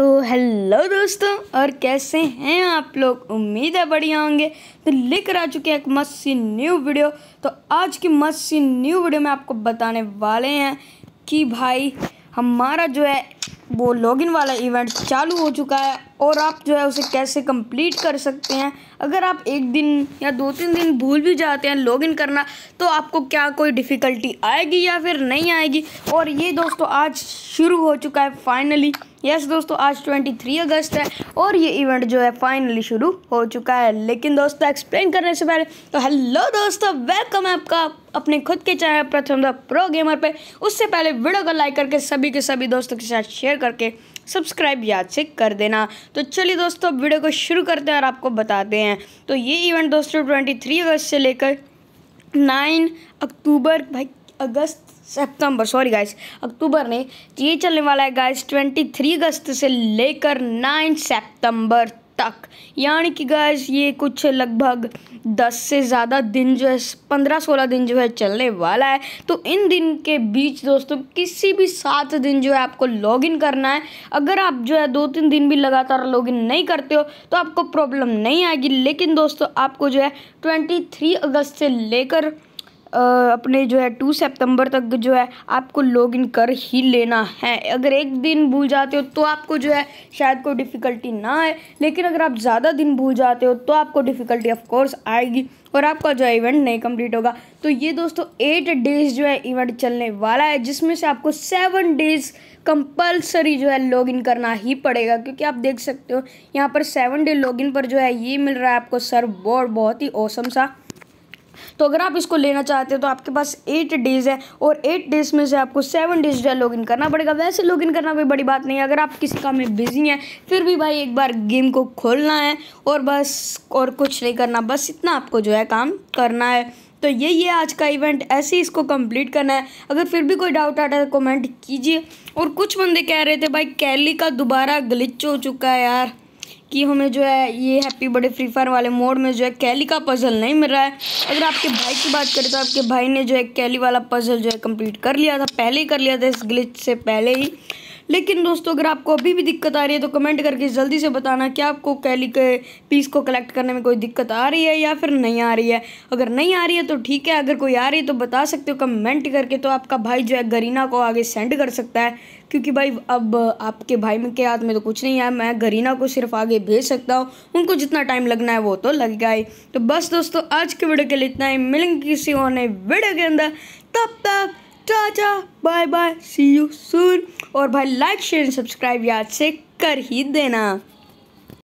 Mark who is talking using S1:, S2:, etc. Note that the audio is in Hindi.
S1: तो हेलो दोस्तों और कैसे हैं आप लोग उम्मीद है बढ़िया होंगे तो लेकर आ चुके हैं एक मस्त सी न्यू वीडियो तो आज की मस्त सी न्यू वीडियो में आपको बताने वाले हैं कि भाई हमारा जो है वो लॉगिन वाला इवेंट चालू हो चुका है और आप जो है उसे कैसे कंप्लीट कर सकते हैं अगर आप एक दिन या दो तीन दिन भूल भी जाते हैं लॉगिन करना तो आपको क्या कोई डिफ़िकल्टी आएगी या फिर नहीं आएगी और ये दोस्तों आज शुरू हो चुका है फाइनली यस yes, दोस्तों आज 23 अगस्त है और ये इवेंट जो है फाइनली शुरू हो चुका है लेकिन दोस्तों एक्सप्लेन करने से पहले तो हेलो दोस्तों वेलकम है आपका अपने खुद के चैनल प्रथम द प्रो गेमर पे उससे पहले वीडियो को लाइक करके सभी के सभी दोस्तों के साथ शेयर करके सब्सक्राइब याद से कर देना तो चलिए दोस्तों वीडियो को शुरू करते हैं और आपको बताते हैं तो ये इवेंट दोस्तों ट्वेंटी अगस्त से लेकर नाइन अक्टूबर भाई अगस्त सितंबर सॉरी गाइस अक्टूबर नहीं ये चलने वाला है गाइस 23 अगस्त से लेकर 9 सितंबर तक यानी कि गाइस ये कुछ लगभग दस से ज़्यादा दिन जो है पंद्रह सोलह दिन जो है चलने वाला है तो इन दिन के बीच दोस्तों किसी भी सात दिन जो है आपको लॉगिन करना है अगर आप जो है दो तीन दिन भी लगातार लॉगिन नहीं करते हो तो आपको प्रॉब्लम नहीं आएगी लेकिन दोस्तों आपको जो है ट्वेंटी थ्री अगस्त से लेकर अपने जो है टू सितंबर तक जो है आपको लॉगिन कर ही लेना है अगर एक दिन भूल जाते हो तो आपको जो है शायद कोई डिफ़िकल्टी ना आए लेकिन अगर आप ज़्यादा दिन भूल जाते हो तो आपको डिफ़िकल्टी ऑफकोर्स आएगी और आपका जो है इवेंट नहीं कंप्लीट होगा तो ये दोस्तों एट डेज़ जो है इवेंट चलने वाला है जिसमें से आपको सेवन डेज़ कंपलसरी जो है लॉगिन करना ही पड़ेगा क्योंकि आप देख सकते हो यहाँ पर सेवन डे लॉगिन पर जो है ये मिल रहा है आपको सर बोर्ड बहुत ही औसम सा तो अगर आप इसको लेना चाहते हो तो आपके पास एट डेज़ है और एट डेज़ में से आपको सेवन डेज जो है लॉगिन करना पड़ेगा वैसे लॉग इन करना कोई बड़ी बात नहीं है अगर आप किसी काम में बिजी हैं फिर भी भाई एक बार गेम को खोलना है और बस और कुछ नहीं करना बस इतना आपको जो है काम करना है तो यही है आज का इवेंट ऐसे ही इसको कंप्लीट करना है अगर फिर भी कोई डाउट आता है कमेंट तो कीजिए और कुछ बंदे कह रहे थे भाई कैली का दोबारा ग्लिच हो चुका है यार कि हमें जो है ये हैप्पी बर्थडे फ्री फायर वाले मोड में जो है कैली का पजल नहीं मिल रहा है अगर आपके भाई की बात करें तो आपके भाई ने जो है कैली वाला पजल जो है कंप्लीट कर लिया था पहले ही कर लिया था इस ग्लिच से पहले ही लेकिन दोस्तों अगर आपको अभी भी दिक्कत आ रही है तो कमेंट करके जल्दी से बताना कि आपको कैली के पीस को कलेक्ट करने में कोई दिक्कत आ रही है या फिर नहीं आ रही है अगर नहीं आ रही है तो ठीक है अगर कोई आ रही है तो बता सकते हो कमेंट करके तो आपका भाई जो है गरीना को आगे सेंड कर सकता है क्योंकि भाई अब आपके भाई के हाथ में तो कुछ नहीं है मैं गरीना को सिर्फ आगे भेज सकता हूँ उनको जितना टाइम लगना है वो तो लग गया ही तो बस दोस्तों आज के वीडियो के लिए इतना ही मिलेंगे किसी और नए वीडियो के अंदर तब तक tata bye bye see you soon और भाई लाइक शेयर सब्सक्राइब याद से कर ही देना